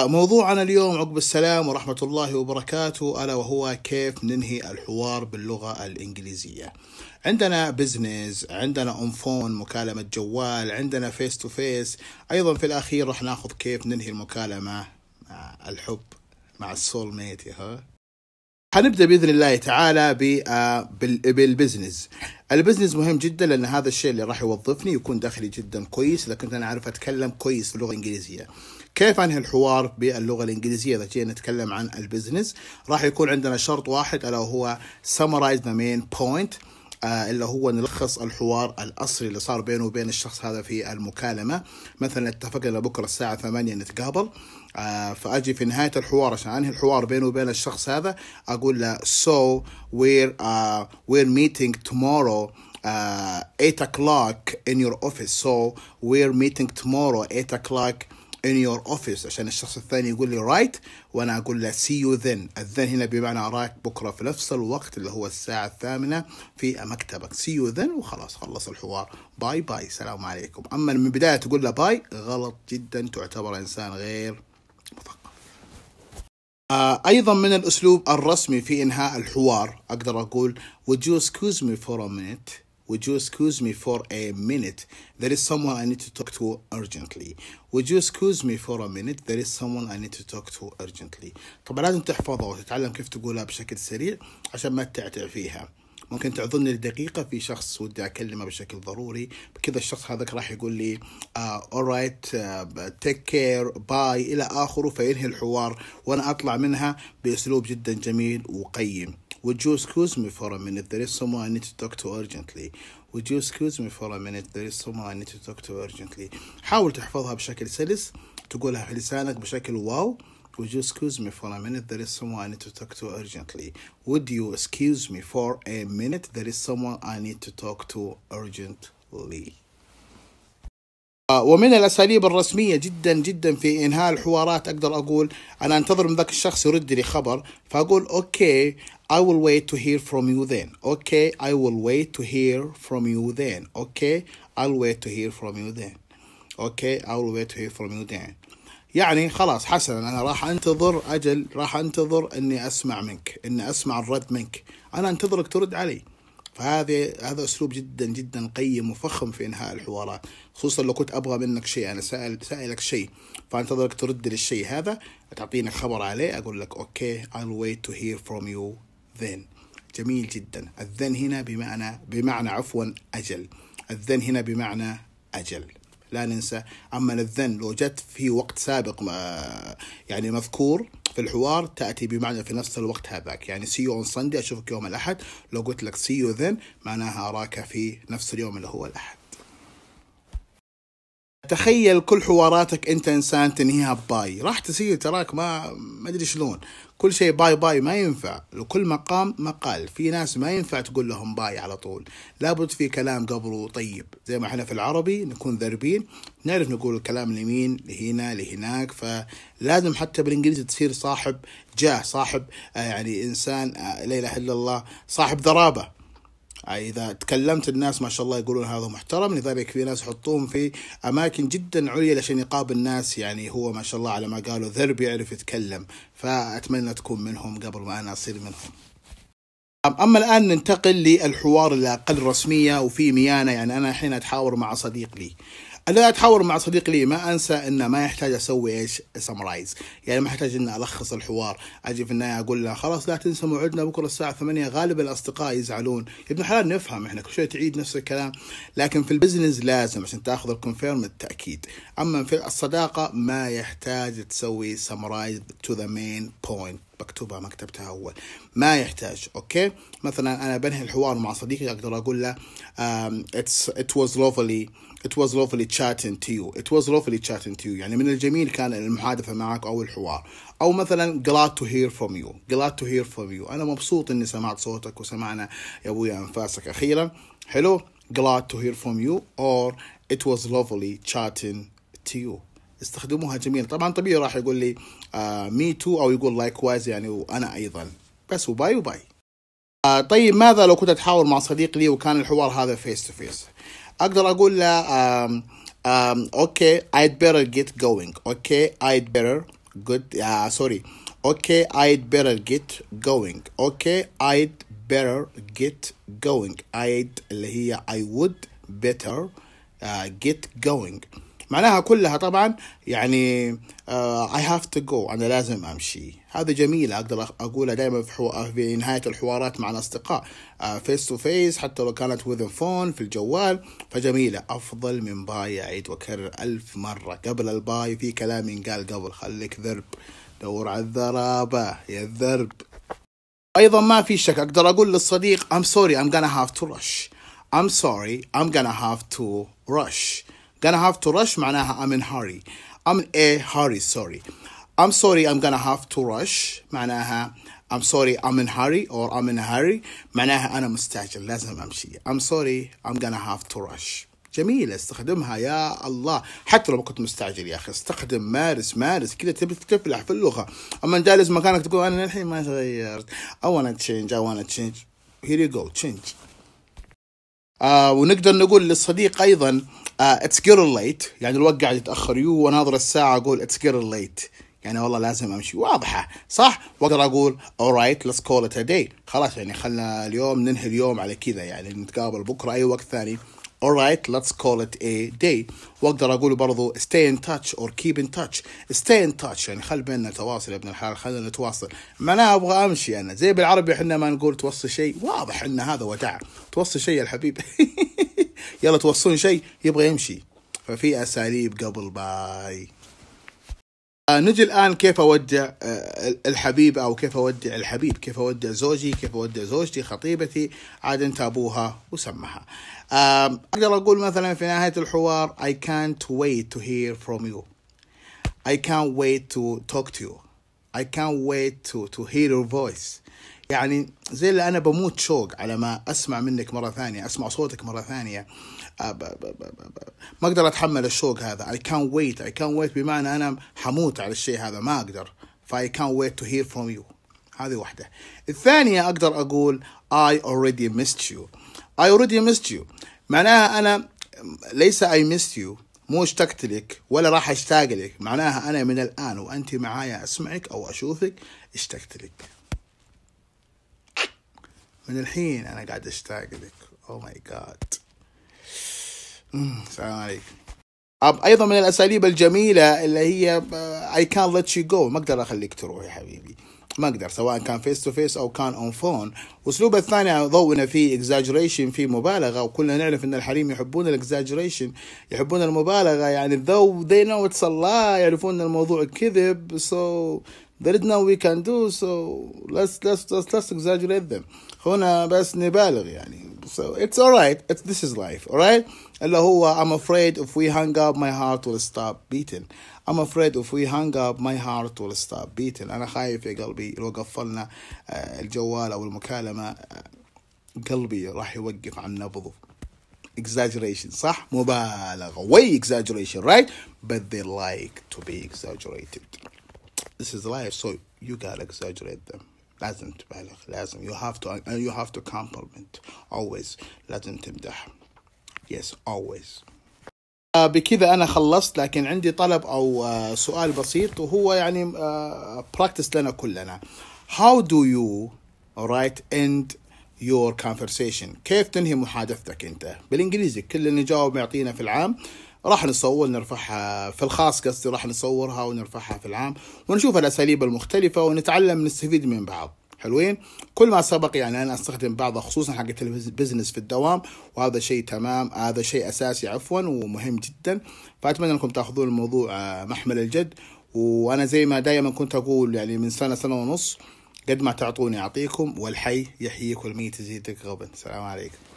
موضوعنا اليوم عقب السلام ورحمة الله وبركاته ألا وهو كيف ننهي الحوار باللغة الإنجليزية عندنا بزنس عندنا اون فون مكالمة جوال عندنا فيس تو فيس أيضا في الأخير راح ناخذ كيف ننهي المكالمة مع الحب مع السول ميت ها حنبدا باذن الله تعالى آه، بالبزنس البزنس مهم جدا لان هذا الشيء اللي راح يوظفني يكون دخلي جدا كويس اذا كنت انا عارف اتكلم كويس في اللغه الانجليزيه كيف انهي الحوار باللغه الانجليزيه اذا جينا نتكلم عن البزنس راح يكون عندنا شرط واحد الا هو summarize the main point آه، اللي هو نلخص الحوار الأصلي اللي صار بينه وبين الشخص هذا في المكالمة مثلا اتفقنا بكرة الساعة 8 نتقابل آه، فأجي في نهاية الحوار عشان أنهي الحوار بينه وبين الشخص هذا أقول له so we're uh, we're meeting tomorrow uh, 8 o'clock in your office so we're meeting tomorrow 8 o'clock in your office عشان الشخص الثاني يقول لي right وانا اقول له see you then الذن هنا بمعنى اراك بكره في نفس الوقت اللي هو الساعه الثامنه في مكتبك see you then وخلاص خلص الحوار باي باي سلام عليكم اما من بدايه تقول له باي غلط جدا تعتبر انسان غير مثقف آه، ايضا من الاسلوب الرسمي في انهاء الحوار اقدر اقول would you excuse me for a minute Would you excuse me for a minute? There is someone I need to talk to urgently. Would you excuse me for a minute? There is someone I need to talk to urgently. طبعا لازم تحفظها وتتعلم كيف تقولها بشكل سريع عشان ما تعتع فيها. ممكن تعذرني لدقيقة في شخص ودي أكلمه بشكل ضروري بكذا الشخص هذاك راح يقول لي alright تيك كير باي إلى آخره فينهي الحوار وأنا أطلع منها بأسلوب جدا جميل وقيم Would you excuse me for a minute? There is someone I need to talk to urgently. Would you excuse me for a minute? There is someone I need to talk to urgently. حاول تحفظها بشكل سلس تقولها في لسانك بشكل واو. Would you excuse me for a minute? There is someone I need to talk to urgently. Would you excuse me for a minute? There is someone I need to talk to urgently. ومن الاساليب الرسميه جدا جدا في انهاء الحوارات اقدر اقول انا انتظر من ذاك الشخص يرد لي خبر فاقول اوكي I will wait to hear from you then اوكي I will wait to hear from you then اوكي I'll wait to hear from you then اوكي I will wait to hear from you then يعني خلاص حسنا انا راح انتظر اجل راح انتظر اني اسمع منك اني اسمع الرد منك انا انتظرك ترد علي فهذا هذا اسلوب جدا جدا قيم وفخم في انهاء الحوارات خصوصا لو كنت ابغى منك شيء انا سائل سائلك شيء فانتظرك ترد للشيء هذا تعطيني خبر عليه اقول لك اوكي I'll wait to hear from you then جميل جدا الذن هنا بمعنى بمعنى عفوا اجل الذن هنا بمعنى اجل لا ننسى اما الذن لو جت في وقت سابق يعني مذكور في الحوار تأتي بمعنى في نفس الوقت هذاك يعني سي يو اون ساندي أشوفك يوم الأحد لو قلت لك سي يو ذن معناها أراك في نفس اليوم اللي هو الأحد تخيل كل حواراتك انت انسان تنهيها باي راح تصير تراك ما ما ادري شلون كل شيء باي باي ما ينفع لكل مقام مقال في ناس ما ينفع تقول لهم باي على طول لابد في كلام قبله طيب زي ما احنا في العربي نكون ذربين نعرف نقول الكلام لمين لهنا لهناك فلازم حتى بالانجليزي تصير صاحب جاه صاحب آه، يعني انسان آه، لا اله الا الله صاحب ذرابه آه، اذا تكلمت الناس ما شاء الله يقولون هذا محترم لذلك في ناس يحطوهم في اماكن جدا عليا عشان يقابل الناس يعني هو ما شاء الله على ما قالوا ذرب يعرف يتكلم فاتمنى تكون منهم قبل ما انا اصير منهم اما الان ننتقل للحوار الاقل رسميه وفي ميانه يعني انا الحين اتحاور مع صديق لي انا اتحاور مع صديقي لي ما انسى انه ما يحتاج اسوي ايش سمرايز يعني ما يحتاج اني الخص الحوار اجي في النهايه اقول له خلاص لا تنسى موعدنا بكره الساعه 8 غالبا الاصدقاء يزعلون يا ابن الحلال نفهم احنا كل شوي تعيد نفس الكلام لكن في البزنس لازم عشان تاخذ الكونفيرم التاكيد اما في الصداقه ما يحتاج تسوي سمرايز تو ذا مين بوينت بكتبها ما كتبتها اول ما يحتاج اوكي مثلا انا بنهي الحوار مع صديقي اقدر اقول له um, it's it was lovely it was lovely chatting to you it was lovely chatting to you يعني من الجميل كان المحادثه معك او الحوار او مثلا glad to hear from you glad to hear from you انا مبسوط اني سمعت صوتك وسمعنا يا ابويا انفاسك اخيرا حلو glad to hear from you or it was lovely chatting to you استخدموها جميل طبعا طبيعي راح يقول لي مي آه، تو او يقول لايك وايز يعني وانا ايضا بس وباي وباي آه طيب ماذا لو كنت اتحاور مع صديق لي وكان الحوار هذا فيس تو فيس اقدر اقول له اوكي اي بيتر جيت جوينج اوكي آه، going بيتر جود سوري اوكي uh, بيتر جيت جوينج اوكي get بيتر جيت جوينج better اللي هي اي وود بيتر جيت جوينج معناها كلها طبعا يعني اي هاف تو جو انا لازم امشي هذا جميل اقدر اقولها دائما في, حو... في نهايه الحوارات مع الاصدقاء فيس تو فيس حتى لو كانت وذن فون في الجوال فجميله افضل من باي اعيد واكرر الف مره قبل الباي في كلام ينقال قبل خليك ذرب دور على الذرابه يا الذرب ايضا ما في شك اقدر اقول للصديق I'm sorry I'm gonna have to rush I'm sorry I'm gonna have to rush gonna have to rush معناها I'm in hurry I'm in a hurry sorry I'm sorry I'm gonna have to rush معناها I'm sorry I'm in hurry or I'm in a hurry معناها أنا مستعجل لازم أمشي I'm sorry I'm gonna have to rush جميلة استخدمها يا الله حتى لو كنت مستعجل يا أخي استخدم مارس مارس كذا تبي تفلح في اللغة أما جالس مكانك تقول أنا الحين ما تغيرت I wanna change I wanna change here you go change آه ونقدر نقول للصديق أيضا اتس جيرل ليت يعني الوقت قاعد يتاخر يو وناظر الساعه اقول اتس جيرل ليت يعني والله لازم امشي واضحه صح واقدر اقول alright let's call it a day خلاص يعني خلنا اليوم ننهي اليوم على كذا يعني نتقابل بكره اي وقت ثاني alright let's call it a day واقدر اقول برضو stay in touch or keep in touch stay in touch يعني خل بيننا تواصل يا ابن الحلال خلينا نتواصل ما انا ابغى امشي انا زي بالعربي احنا ما نقول توصي شيء واضح ان هذا وداع توصي شيء يا الحبيب يلا توصلون شيء يبغى يمشي ففي اساليب قبل باي آه، نجي الان كيف اودع آه، الحبيب او كيف اودع الحبيب كيف اودع زوجي كيف اودع زوجتي خطيبتي عاد انت ابوها وسمها اقدر اقول مثلا في نهايه الحوار I can't wait to hear from you I can't wait to talk to you I can't wait to to hear your voice يعني زي اللي انا بموت شوق على ما اسمع منك مره ثانيه اسمع صوتك مره ثانيه آه، ما اقدر اتحمل الشوق هذا اي كان ويت اي كان ويت بمعنى انا حموت على الشيء هذا ما اقدر فاي كان ويت تو هير فروم يو هذه واحده الثانيه اقدر اقول اي اوريدي missed يو اي اوريدي missed يو معناها أنا ليس اي missed يو مو اشتقت لك ولا راح اشتاق لك معناها أنا من الآن وأنت معايا أسمعك أو أشوفك اشتقت لك من الحين انا قاعد اشتاق لك او oh ماي جاد السلام عليكم ايضا من الاساليب الجميله اللي هي اي كان ليت يو جو ما اقدر اخليك تروح يا حبيبي ما اقدر سواء كان فيس تو فيس او كان اون فون واسلوب الثاني ضونا انه في اكزاجريشن في مبالغه وكلنا نعرف ان الحريم يحبون الاكزاجريشن يحبون المبالغه يعني ذو they know it's a lie يعرفون ان الموضوع كذب so there is no we can do so let's let's let's, let's exaggerate them بس نبالغ يعني so it's alright it's this is life alright اللي I'm afraid if we hang up my heart will stop beating I'm afraid if we hang up my heart will stop beating أنا خايف قلبي لو قفلنا الجوال أو المكالمة قلبي راح يوقف عن نبضه exaggeration صح مبالغة way exaggeration right but they like to be exaggerated this is life so you gotta exaggerate them لازم تبالغ لازم you have to you have to compliment always لازم تمدح yes always آه، بكذا انا خلصت لكن عندي طلب او آه، سؤال بسيط وهو يعني براكتس آه، لنا كلنا how do you right end your conversation كيف تنهي محادثتك انت بالانجليزي كل اللي جاوب يعطينا في العام راح نصور نرفعها في الخاص قصدي راح نصورها ونرفعها في العام ونشوف الاساليب المختلفه ونتعلم نستفيد من بعض حلوين كل ما سبق يعني انا استخدم بعضها خصوصا حق البزنس في الدوام وهذا شيء تمام هذا شيء اساسي عفوا ومهم جدا فاتمنى انكم تاخذون الموضوع آه، محمل الجد وانا زي ما دائما كنت اقول يعني من سنه سنه ونص قد ما تعطوني اعطيكم والحي يحييك والميت يزيدك غبا السلام عليكم